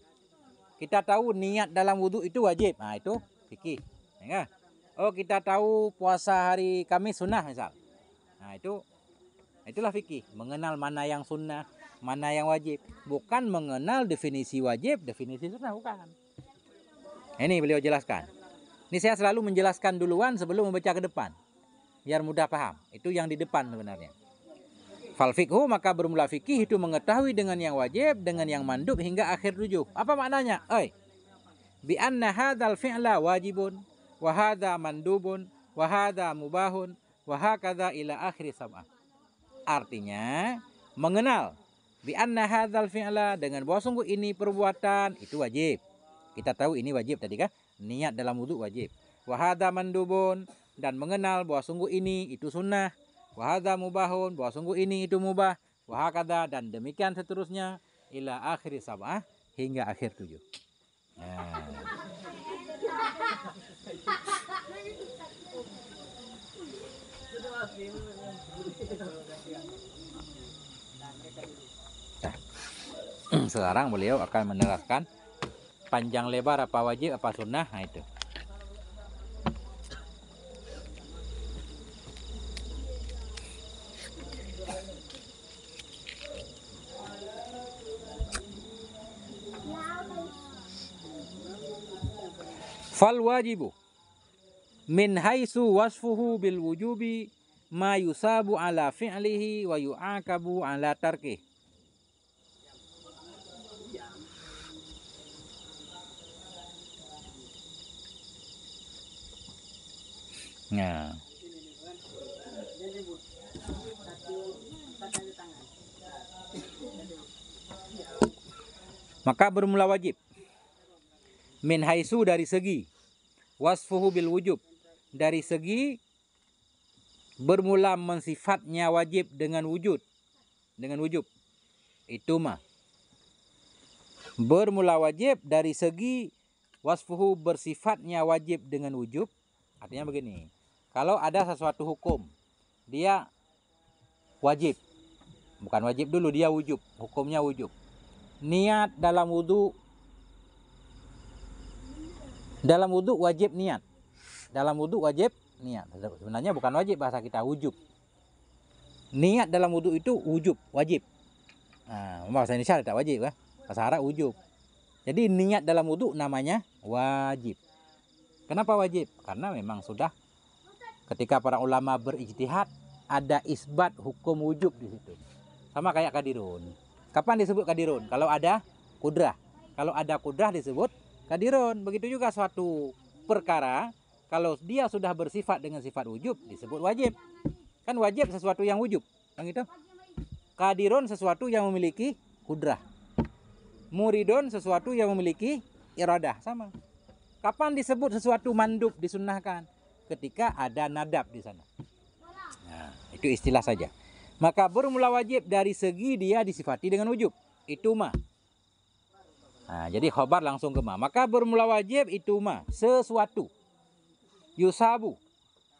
Kita tahu niat dalam wudhu itu wajib. Nah, itu fikih. Ya. Kan? Oh, kita tahu puasa hari Kamis sunnah misal. Nah, itu itulah fikih, mengenal mana yang sunnah, mana yang wajib. Bukan mengenal definisi wajib, definisi sunnah bukan. Ini beliau jelaskan. Ini saya selalu menjelaskan duluan sebelum membaca ke depan. Biar mudah paham. Itu yang di depan sebenarnya. Falfikhu maka bermula fikih itu mengetahui dengan yang wajib, dengan yang mandub hingga akhir rujuk. Apa maknanya? Oi. Bi anna hadzal fi'la wajibun wa hadza mandubun wa hadza mubahun wa hakadha ila akhir sab'ah. Artinya mengenal bi anna hadzal fi'la dengan bahwa sungguh ini perbuatan itu wajib. Kita tahu ini wajib tadi kan? Niat dalam wudu wajib. Wa hadza mandubun dan mengenal bahwa sungguh ini itu sunnah wahada mubahun bahwa sungguh ini itu mubah wahakada dan demikian seterusnya ila akhir sabah hingga akhir tujuh nah. Sekarang beliau akan menerangkan panjang lebar apa wajib apa sunnah nah itu. Fal wajibu min haisu wasfuhu bil wujubi ma yusabu ala fi'lihi wa yuakabu ala tarkih. Nah. Ya. Maka bermula wajib min haisu dari segi wasfuhu bil wujub dari segi bermula mensifatnya wajib dengan wujud dengan wujub itu mah bermula wajib dari segi wasfuhu bersifatnya wajib dengan wujub artinya begini kalau ada sesuatu hukum dia wajib bukan wajib dulu dia wujub hukumnya wujub niat dalam wudhu dalam wudhu wajib niat. Dalam wudhu wajib niat. Sebenarnya bukan wajib bahasa kita wujub. Niat dalam wudhu itu wujub, wajib. Nah, bahasa Indonesia tidak wajib ya. Bahasa Arab wujub. Jadi niat dalam wudhu namanya wajib. Kenapa wajib? Karena memang sudah ketika para ulama berijtihad ada isbat hukum wujub di situ. Sama kayak kadirun. Kapan disebut kadirun? Kalau ada kudrah. Kalau ada kudrah disebut kadiron. Begitu juga suatu perkara kalau dia sudah bersifat dengan sifat wujub disebut wajib. Kan wajib sesuatu yang wujub. Kan gitu. Kadiron sesuatu yang memiliki kudrah. Muridon sesuatu yang memiliki iradah sama. Kapan disebut sesuatu mandub disunnahkan? Ketika ada nadab di sana. Nah, itu istilah saja. Maka bermula wajib dari segi dia disifati dengan wujub. Itu mah Nah, jadi khobar langsung ke ma. Maka bermula wajib itu ma sesuatu yusabu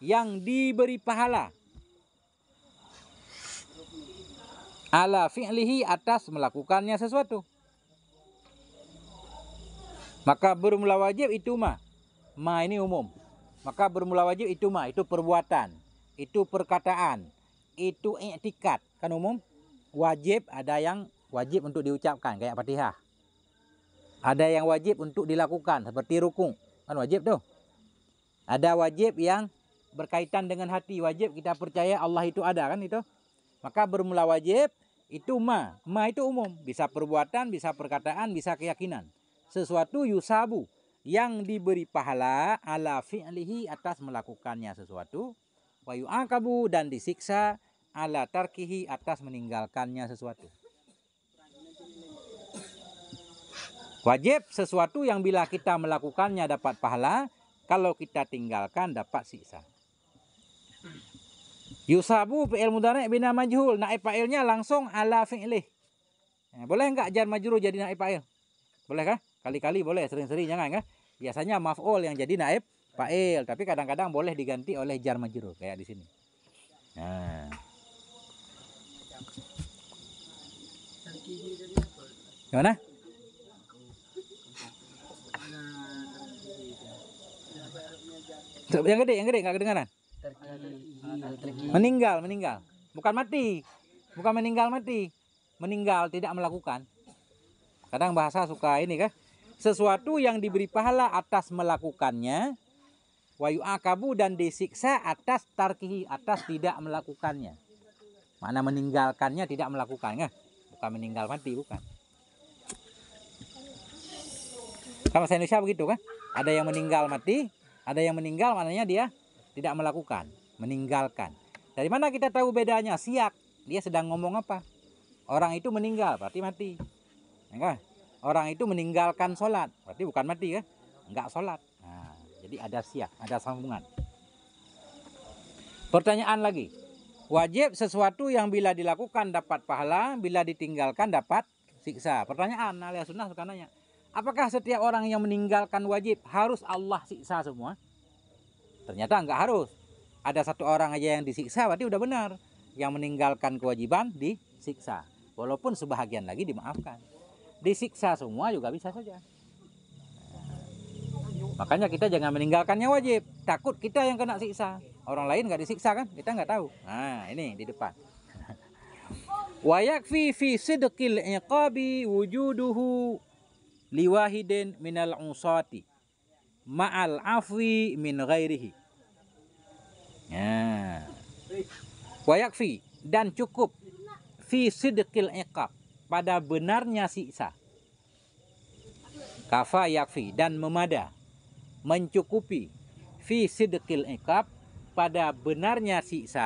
yang diberi pahala ala fi'lihi atas melakukannya sesuatu. Maka bermula wajib itu ma. Ma ini umum. Maka bermula wajib itu ma, itu perbuatan, itu perkataan, itu i'tikad. Kan umum? Wajib ada yang wajib untuk diucapkan kayak Fatihah. Ada yang wajib untuk dilakukan seperti rukun Kan wajib tuh. Ada wajib yang berkaitan dengan hati. Wajib kita percaya Allah itu ada kan itu. Maka bermula wajib itu ma. Ma itu umum. Bisa perbuatan, bisa perkataan, bisa keyakinan. Sesuatu yusabu. Yang diberi pahala ala fi'lihi atas melakukannya sesuatu. Wa akabu dan disiksa ala tarkihi atas meninggalkannya sesuatu. Wajib sesuatu yang bila kita melakukannya dapat pahala, kalau kita tinggalkan dapat siksa. Yusabu fi'il mudhari' bina majhul. Naib fa'ilnya langsung ala fi'lih. Ya, boleh enggak jar majrur jadi naib fa'il? Boleh kah? Kali-kali boleh, sering-sering jangan kah? Biasanya maf'ul yang jadi naib fa'il, tapi kadang-kadang boleh diganti oleh jar majrur kayak di sini. Nah. Gimana? yang gede yang gede nggak kedengaran meninggal meninggal bukan mati bukan meninggal mati meninggal tidak melakukan kadang bahasa suka ini kan sesuatu yang diberi pahala atas melakukannya wayu akabu dan disiksa atas tarkihi atas tidak melakukannya mana meninggalkannya tidak melakukannya bukan meninggal mati bukan kalau saya Indonesia begitu kan ada yang meninggal mati ada yang meninggal maknanya dia tidak melakukan, meninggalkan. Dari mana kita tahu bedanya? Siak, dia sedang ngomong apa? Orang itu meninggal, berarti mati. Enggak. Ya kan? Orang itu meninggalkan sholat, berarti bukan mati ya? Enggak sholat. Nah, jadi ada siak, ada sambungan. Pertanyaan lagi. Wajib sesuatu yang bila dilakukan dapat pahala, bila ditinggalkan dapat siksa. Pertanyaan alias sunnah suka nanya. Apakah setiap orang yang meninggalkan wajib harus Allah siksa semua? Ternyata nggak harus. Ada satu orang aja yang disiksa berarti udah benar. Yang meninggalkan kewajiban disiksa. Walaupun sebahagian lagi dimaafkan. Disiksa semua juga bisa saja. Makanya kita jangan meninggalkannya wajib. Takut kita yang kena siksa. Orang lain nggak disiksa kan? Kita nggak tahu. Nah ini di depan. Wayak fi fi sidqil iqabi wujuduhu liwahidin minal usati ma'al afwi min ghairihi. Ya. Wayakfi dan cukup fi sidqil iqab pada benarnya siksa. Kafa yakfi dan memada mencukupi fi sidqil iqab pada benarnya siksa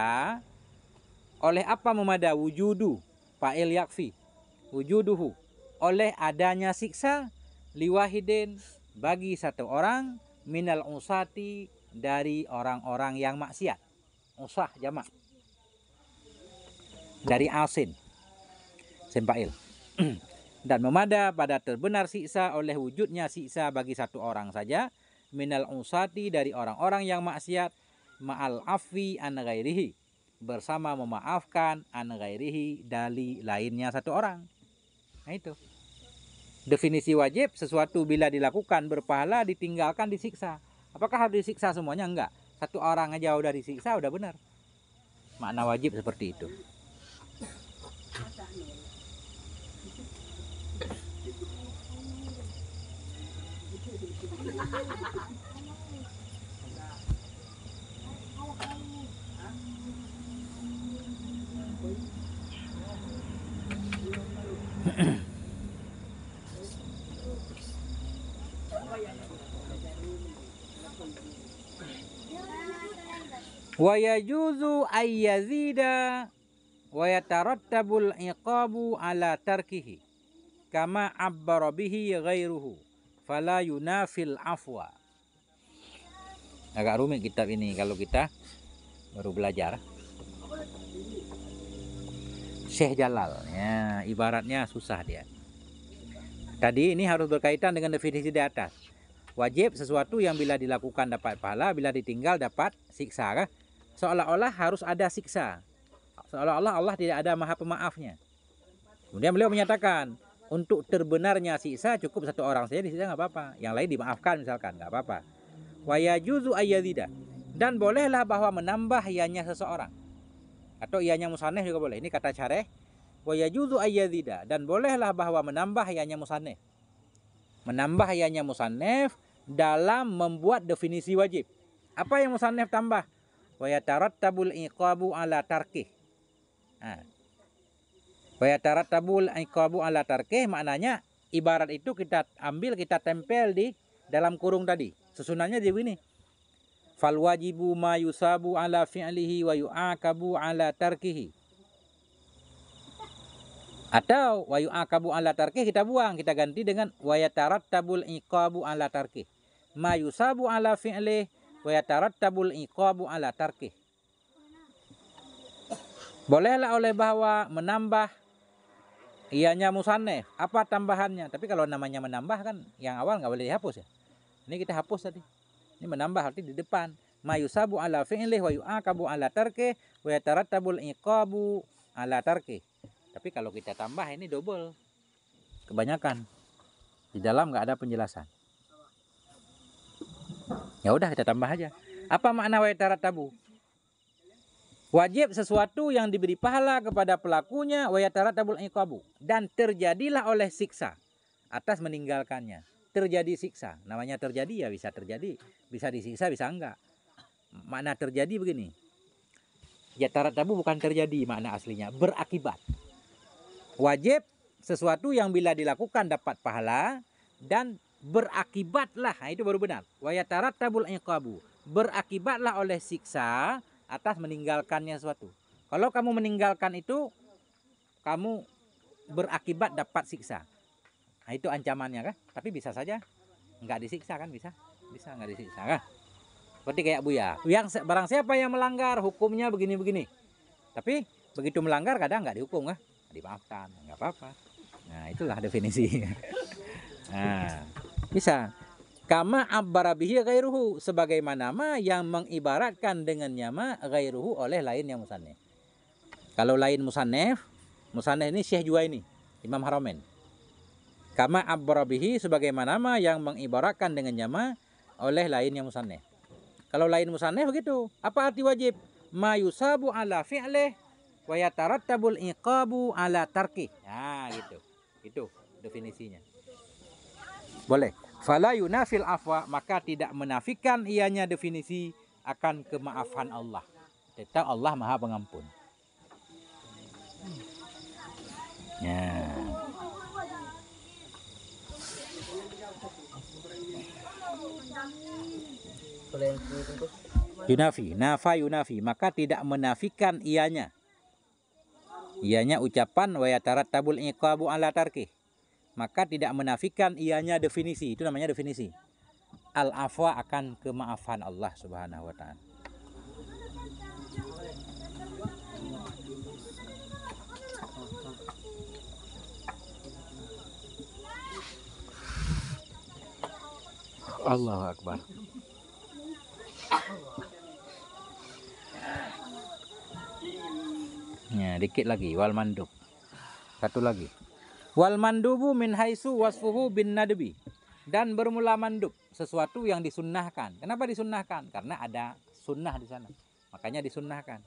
oleh apa memada wujudu fa'il yakfi wujuduhu oleh adanya siksa liwahidin bagi satu orang minal usati dari orang-orang yang maksiat. Usah jamak. Dari asin. Sempail. Dan memada pada terbenar siksa oleh wujudnya siksa bagi satu orang saja. Minal usati dari orang-orang yang maksiat. Ma'al afi an ghairihi. Bersama memaafkan an ghairihi dari lainnya satu orang. Nah itu. Definisi wajib sesuatu bila dilakukan berpahala ditinggalkan disiksa. Apakah harus disiksa semuanya? Enggak. Satu orang aja udah disiksa udah benar. Makna wajib seperti itu. wa yajuzu ayyazida wa yatarattabul iqabu ala tarkihi kama abbara bihi ghairuhu fala yunafil afwa agak rumit kitab ini kalau kita baru belajar Syekh Jalal ya ibaratnya susah dia tadi ini harus berkaitan dengan definisi di atas wajib sesuatu yang bila dilakukan dapat pahala bila ditinggal dapat siksa kah? seolah-olah harus ada siksa. Seolah-olah Allah tidak ada maha pemaafnya. Kemudian beliau menyatakan, untuk terbenarnya siksa cukup satu orang saja disiksa nggak apa-apa. Yang lain dimaafkan misalkan nggak apa-apa. Wayajuzu ayyadida. Dan bolehlah bahwa menambah ianya seseorang. Atau ianya musaneh juga boleh. Ini kata careh. Wayajuzu ayyadida. Dan bolehlah bahwa menambah ianya musaneh. Menambah ianya musanef dalam membuat definisi wajib. Apa yang musanef tambah? wa yatarattabul iqabu ala tarkih nah. wa yatarattabul iqabu ala tarkih maknanya ibarat itu kita ambil kita tempel di dalam kurung tadi susunannya di begini fal wajibu ma yusabu ala fi'lihi wa yu'akabu ala tarkihi atau wa yu'aqabu ala tarkih kita buang kita ganti dengan wa yatarattabul iqabu ala tarkih ma yusabu ala fi'lihi wa tabul iqabu ala tarkih. Bolehlah oleh bahwa menambah ianya musanne, apa tambahannya? Tapi kalau namanya menambah kan yang awal nggak boleh dihapus ya. Ini kita hapus tadi. Ini menambah arti di depan. Mayusabu ala fi'lih wa yu'aqabu ala tarkih wa yatarattabul iqabu ala tarkih. Tapi kalau kita tambah ini double. Kebanyakan. Di dalam nggak ada penjelasan ya udah kita tambah aja apa makna wayatara tabu wajib sesuatu yang diberi pahala kepada pelakunya wayatara tabul iqabu dan terjadilah oleh siksa atas meninggalkannya terjadi siksa namanya terjadi ya bisa terjadi bisa disiksa bisa enggak makna terjadi begini tarat tabu bukan terjadi makna aslinya berakibat wajib sesuatu yang bila dilakukan dapat pahala dan berakibatlah nah itu baru benar wayatarat tabul iqabu berakibatlah oleh siksa atas meninggalkannya suatu kalau kamu meninggalkan itu kamu berakibat dapat siksa nah, itu ancamannya kan tapi bisa saja nggak disiksa kan bisa bisa nggak disiksa kan seperti kayak Buya yang barang siapa yang melanggar hukumnya begini-begini tapi begitu melanggar kadang nggak dihukum kan dimaafkan nggak apa-apa nah itulah definisi nah bisa. kama abbarabihi ghairuhu sebagaimana ma yang mengibaratkan dengan nyama ghairuhu oleh lain yang musannif. Kalau lain musannif, musannif ini Syekh ini, Imam Haramain. Kama abbarabihi sebagaimana ma yang mengibaratkan dengan nyama oleh lain yang musannif. Kalau lain musannif begitu, apa arti wajib? Ma yusabu ala fi'lih wa yatarattabu iqabu ala tarki. Nah, gitu. Itu definisinya. Boleh. Fala yunafil afwa maka tidak menafikan ianya definisi akan kemaafan Allah. Tetap Allah Maha Pengampun. Ya. Yunafi, nafa yunafi, maka tidak menafikan ianya. Ianya ucapan wayatarat tabul iqabu ala tarkih maka tidak menafikan ianya definisi itu namanya definisi al afwa akan kemaafan Allah Subhanahu wa taala Allahu Akbar Nah, dikit lagi wal mandub. Satu lagi. Wal mandubu min haisu wasfuhu bin nadbi. Dan bermula mandub, sesuatu yang disunnahkan. Kenapa disunnahkan? Karena ada sunnah di sana. Makanya disunnahkan.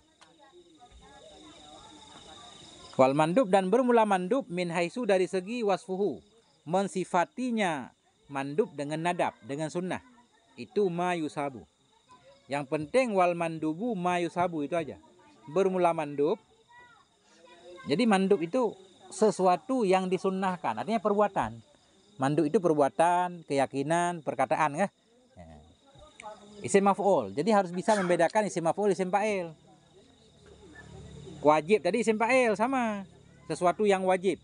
Wal mandub dan bermula mandub min haisu dari segi wasfuhu. Mensifatinya mandub dengan nadab, dengan sunnah. Itu mayusabu. Yang penting wal mandubu mayusabu itu aja. Bermula mandub. Jadi mandub itu sesuatu yang disunnahkan artinya perbuatan manduk itu perbuatan keyakinan perkataan ya isim maf'ul jadi harus bisa membedakan isim maf'ul isim fa'il wajib tadi isim fa'il sama sesuatu yang wajib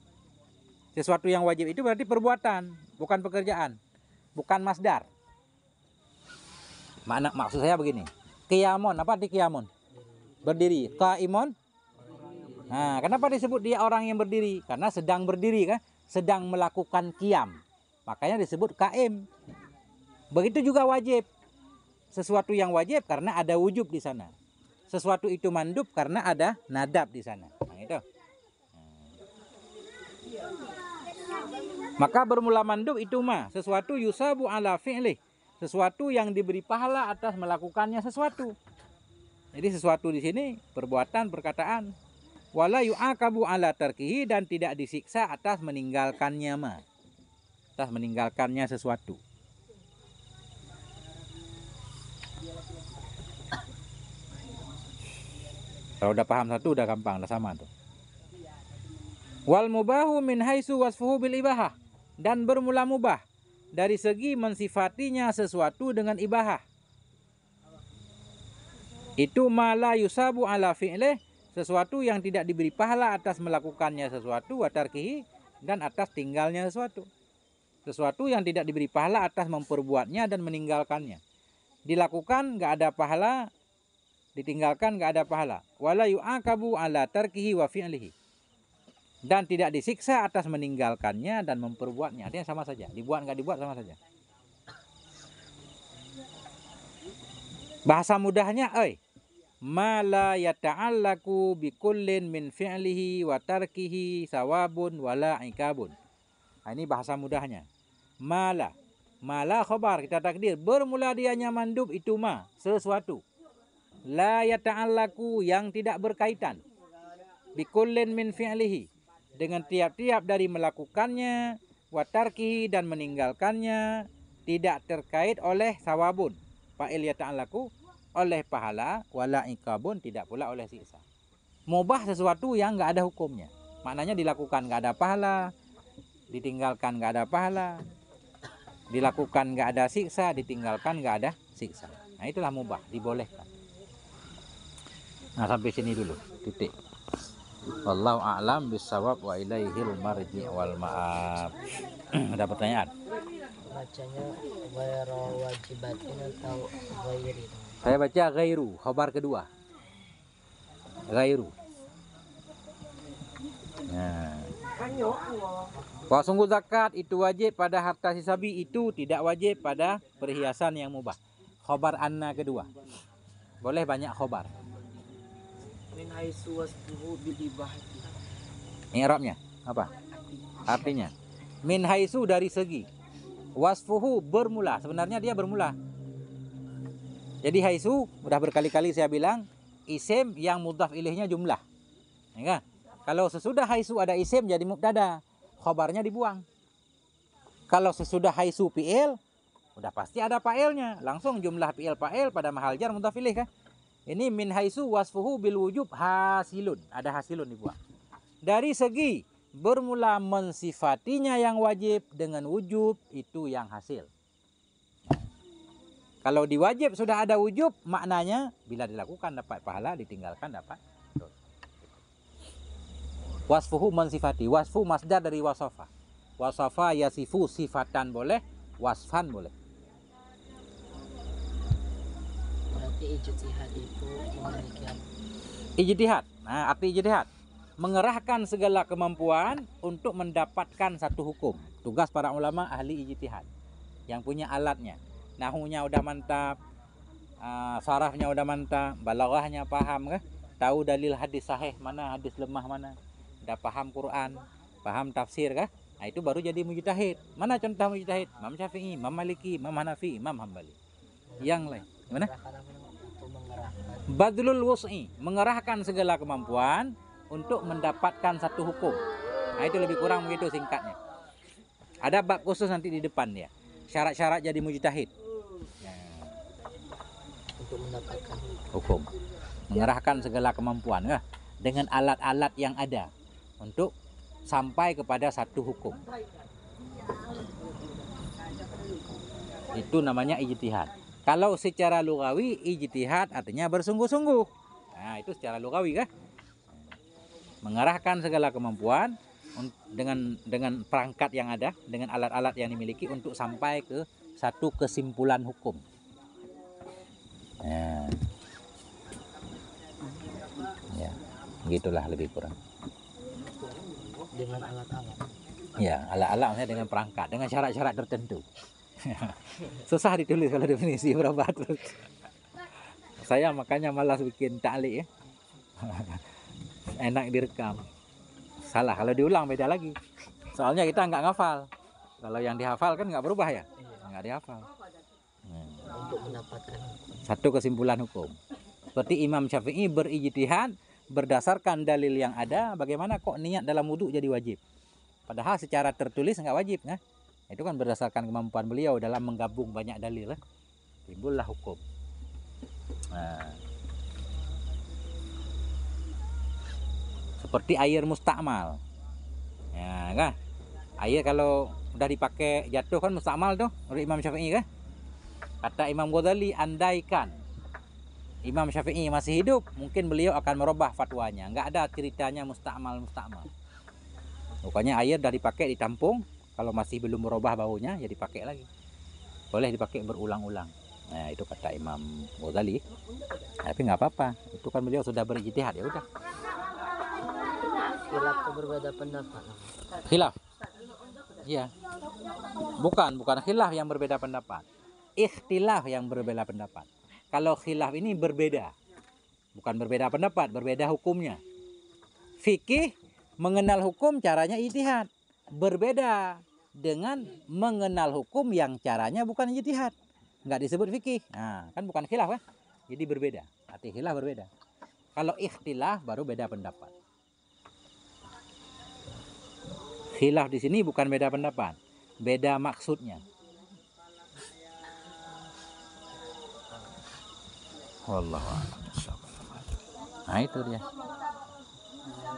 sesuatu yang wajib itu berarti perbuatan bukan pekerjaan bukan masdar makna maksud saya begini kiamon apa arti kiamon berdiri kaimon Nah, kenapa disebut dia orang yang berdiri? Karena sedang berdiri kan, sedang melakukan kiam. Makanya disebut km Begitu juga wajib. Sesuatu yang wajib karena ada wujub di sana. Sesuatu itu mandub karena ada nadab di sana. Nah, itu. Maka bermula mandub itu mah sesuatu yusabu ala fi'li, sesuatu yang diberi pahala atas melakukannya sesuatu. Jadi sesuatu di sini perbuatan, perkataan, wala yu'akabu ala tarkihi dan tidak disiksa atas meninggalkannya ma atas meninggalkannya sesuatu kalau udah paham satu udah gampang udah sama tuh wal mubahu min haisu wasfuhu bil ibahah dan bermula mubah dari segi mensifatinya sesuatu dengan ibahah itu mala yusabu ala fi'leh sesuatu yang tidak diberi pahala atas melakukannya sesuatu watarkihi dan atas tinggalnya sesuatu sesuatu yang tidak diberi pahala atas memperbuatnya dan meninggalkannya dilakukan nggak ada pahala ditinggalkan nggak ada pahala wala yu'akabu ala tarkihi wa fi'lihi dan tidak disiksa atas meninggalkannya dan memperbuatnya artinya sama saja dibuat nggak dibuat sama saja bahasa mudahnya eh, ma la yata'allaku bi kullin min fi'lihi wa tarkihi sawabun wala ikabun. Nah, ini bahasa mudahnya. Mala. Mala khobar kita takdir. Bermula dianya mandub itu ma. Sesuatu. La yata'allaku yang tidak berkaitan. Bi kullin min fi'lihi. Dengan tiap-tiap dari melakukannya. watarkihi dan meninggalkannya. Tidak terkait oleh sawabun. Fa'il yata'allaku oleh pahala wala ikabun tidak pula oleh siksa mubah sesuatu yang nggak ada hukumnya maknanya dilakukan nggak ada pahala ditinggalkan nggak ada pahala dilakukan nggak ada siksa ditinggalkan nggak ada siksa nah itulah mubah dibolehkan nah sampai sini dulu titik Wallahu a'lam bisawab wa ilaihil marji wal ma'ab. Ada pertanyaan? Bacanya wajibatin atau ghairi? Saya baca gairu, khabar kedua. Gairu. Nah. sungguh zakat itu wajib pada harta sisabi itu tidak wajib pada perhiasan yang mubah. Khabar anna kedua. Boleh banyak khabar. Min haisu apa? Artinya min haisu dari segi wasfuhu bermula. Sebenarnya dia bermula jadi haisu udah berkali-kali saya bilang isim yang mudhaf ilihnya jumlah. Ya kan? Kalau sesudah haisu ada isim jadi mubtada, khobarnya dibuang. Kalau sesudah haisu fi'il udah pasti ada fa'ilnya, langsung jumlah fi'il fa'il pada mahal jar mudhaf ilih kan. Ini min haisu wasfuhu bil wujub hasilun, ada hasilun dibuang. Dari segi bermula mensifatinya yang wajib dengan wujub itu yang hasil. Kalau diwajib sudah ada wujub, maknanya bila dilakukan dapat pahala, ditinggalkan dapat dosa. Wasfuhu mensifati. Wasfu masdar dari wasofa. Wasofa yasifu sifatan boleh, wasfan boleh. Berarti ijtihad itu memiliki Ijtihad. Nah, arti ijtihad mengerahkan segala kemampuan untuk mendapatkan satu hukum. Tugas para ulama ahli ijtihad yang punya alatnya. nahunya udah mantap uh, sarafnya udah mantap balarahnya paham ke tahu dalil hadis sahih mana hadis lemah mana dah paham Quran paham tafsir kah nah, itu baru jadi mujtahid mana contoh mujtahid Imam Syafi'i Imam Maliki Imam Hanafi Imam Hambali yang lain mana? Badlul wus'i mengerahkan segala kemampuan untuk mendapatkan satu hukum. Nah, itu lebih kurang begitu singkatnya. Ada bab khusus nanti di depan ya. Syarat-syarat jadi mujtahid. untuk mendapatkan hukum. Mengerahkan segala kemampuan ya dengan alat-alat yang ada untuk sampai kepada satu hukum. Itu namanya ijtihad. Kalau secara lugawi ijtihad artinya bersungguh-sungguh. Nah, itu secara lugawi kan? Mengerahkan segala kemampuan dengan dengan perangkat yang ada, dengan alat-alat yang dimiliki untuk sampai ke satu kesimpulan hukum ya ya gitulah lebih kurang dengan alat-alat ya alat-alatnya dengan perangkat dengan syarat-syarat tertentu susah ditulis kalau definisi berapa terus saya makanya malas bikin taklik ya enak direkam salah kalau diulang beda lagi soalnya kita nggak ngafal kalau yang dihafal kan nggak berubah ya iya. nggak dihafal untuk mendapatkan hukum. Satu kesimpulan hukum. Seperti Imam Syafi'i berijtihad berdasarkan dalil yang ada, bagaimana kok niat dalam wudhu jadi wajib? Padahal secara tertulis nggak wajib, nah. Itu kan berdasarkan kemampuan beliau dalam menggabung banyak dalil. Eh. Timbullah hukum. Nah. Seperti air mustakmal. Ya, kan? Air kalau udah dipakai jatuh kan mustakmal tuh menurut Imam Syafi'i kan? Kata Imam Ghazali, andaikan Imam Syafi'i masih hidup, mungkin beliau akan merubah fatwanya. Enggak ada ceritanya mustakmal-mustakmal. Pokoknya air dari pakai ditampung, kalau masih belum merubah baunya, ya dipakai lagi. Boleh dipakai berulang-ulang. Nah, itu kata Imam Ghazali. Tapi nggak apa-apa, itu kan beliau sudah berijtihad ya udah. Khilaf berbeda pendapat. Khilaf. Iya. Bukan, bukan khilaf yang berbeda pendapat ikhtilaf yang berbeda pendapat. Kalau khilaf ini berbeda. Bukan berbeda pendapat, berbeda hukumnya. Fikih mengenal hukum caranya ijtihad. Berbeda dengan mengenal hukum yang caranya bukan ijtihad. Nggak disebut fikih. Nah, kan bukan khilaf kan? Jadi berbeda. Arti khilaf berbeda. Kalau ikhtilaf baru beda pendapat. Khilaf di sini bukan beda pendapat, beda maksudnya. Wallahu Nah itu dia.